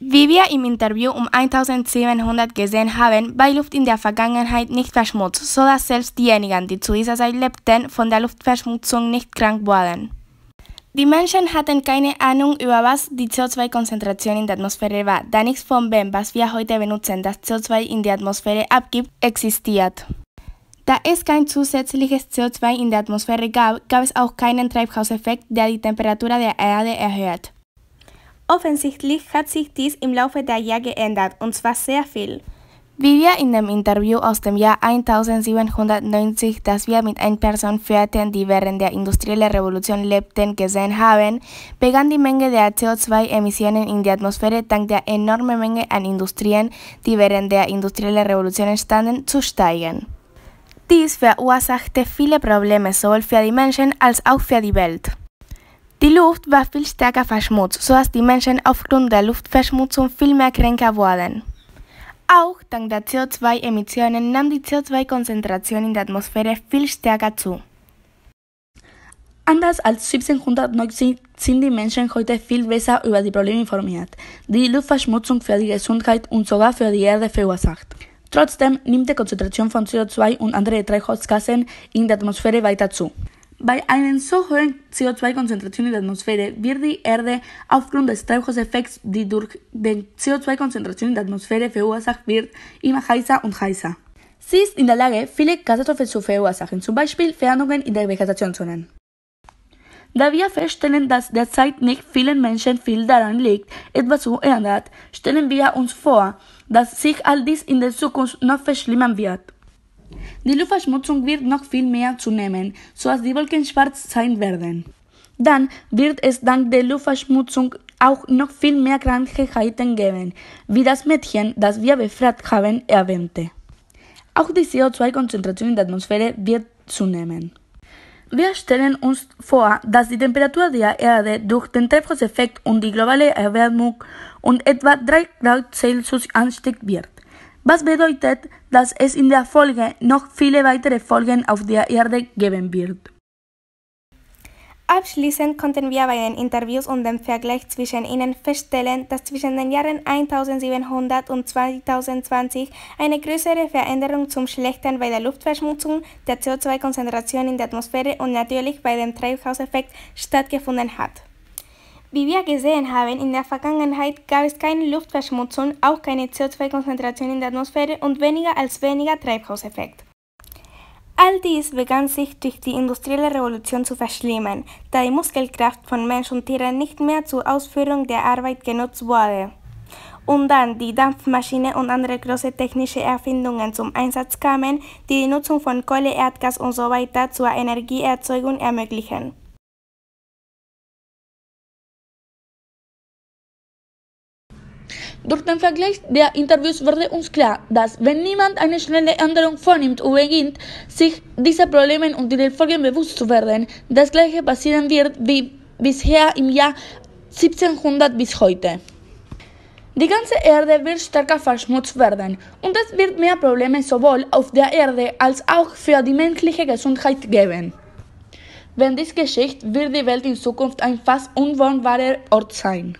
Wie wir im Interview um 1700 gesehen haben, war Luft in der Vergangenheit nicht verschmutzt, sodass selbst diejenigen, die zu dieser Zeit lebten, von der Luftverschmutzung nicht krank wurden. Die Menschen hatten keine Ahnung, über was die CO2-Konzentration in der Atmosphäre war, da nichts von dem, was wir heute benutzen, das CO2 in die Atmosphäre abgibt, existiert. Da es kein zusätzliches CO2 in der Atmosphäre gab, gab es auch keinen Treibhauseffekt, der die Temperatur der Erde erhöht. Offensichtlich hat sich dies im Laufe der Jahre geändert, und zwar sehr viel. Wie wir in dem Interview aus dem Jahr 1790, das wir mit einer Person führten, die während der industriellen Revolution lebten, gesehen haben, begann die Menge der CO2-Emissionen in der Atmosphäre dank der enormen Menge an Industrien, die während der industriellen Revolution entstanden, zu steigen. Dies verursachte viele Probleme sowohl für die Menschen als auch für die Welt. Die Luft war viel stärker verschmutzt, sodass die Menschen aufgrund der Luftverschmutzung viel mehr kränker wurden. Auch dank der CO2-Emissionen nahm die CO2-Konzentration in der Atmosphäre viel stärker zu. Anders als 1790 sind die Menschen heute viel besser über die Probleme informiert, die Luftverschmutzung für die Gesundheit und sogar für die Erde verursacht. Trotzdem nimmt die Konzentration von CO2 und anderen Treibhausgasen in der Atmosphäre weiter zu. Bei einer so hohen CO2-Konzentration in der Atmosphäre wird die Erde aufgrund des Treibhauseffekts, die durch die CO2-Konzentration in der Atmosphäre verursacht wird, immer heißer und heißer. Sie ist in der Lage, viele Katastrophen zu verursachen, zum Beispiel Veränderungen in der Vegetationszone. Da wir feststellen, dass derzeit nicht vielen Menschen viel daran liegt, etwas zu ändern, stellen wir uns vor, dass sich all dies in der Zukunft noch verschlimmern wird. Die Luftverschmutzung wird noch viel mehr zunehmen, so dass die Wolken schwarz sein werden. Dann wird es dank der Luftverschmutzung auch noch viel mehr Krankheiten geben, wie das Mädchen, das wir befragt haben, erwähnte. Auch die CO2-Konzentration in der Atmosphäre wird zunehmen. Wir stellen uns vor, dass die Temperatur der Erde durch den Treibhauseffekt und die globale Erwärmung und etwa 3 Grad Celsius ansteigt wird. Was bedeutet, dass es in der Folge noch viele weitere Folgen auf der Erde geben wird. Abschließend konnten wir bei den Interviews und dem Vergleich zwischen ihnen feststellen, dass zwischen den Jahren 1700 und 2020 eine größere Veränderung zum Schlechten bei der Luftverschmutzung, der CO2-Konzentration in der Atmosphäre und natürlich bei dem Treibhauseffekt stattgefunden hat. Wie wir gesehen haben, in der Vergangenheit gab es keine Luftverschmutzung, auch keine CO2-Konzentration in der Atmosphäre und weniger als weniger Treibhauseffekt. All dies begann sich durch die industrielle Revolution zu verschlimmern, da die Muskelkraft von Mensch und Tieren nicht mehr zur Ausführung der Arbeit genutzt wurde. Und dann die Dampfmaschine und andere große technische Erfindungen zum Einsatz kamen, die die Nutzung von Kohle, Erdgas usw. So zur Energieerzeugung ermöglichen. Durch den Vergleich der Interviews wurde uns klar, dass wenn niemand eine schnelle Änderung vornimmt und beginnt, sich dieser Probleme und ihre Folgen bewusst zu werden, das gleiche passieren wird wie bisher im Jahr 1700 bis heute. Die ganze Erde wird stärker verschmutzt werden und es wird mehr Probleme sowohl auf der Erde als auch für die menschliche Gesundheit geben. Wenn dies geschieht, wird die Welt in Zukunft ein fast unwohnbarer Ort sein.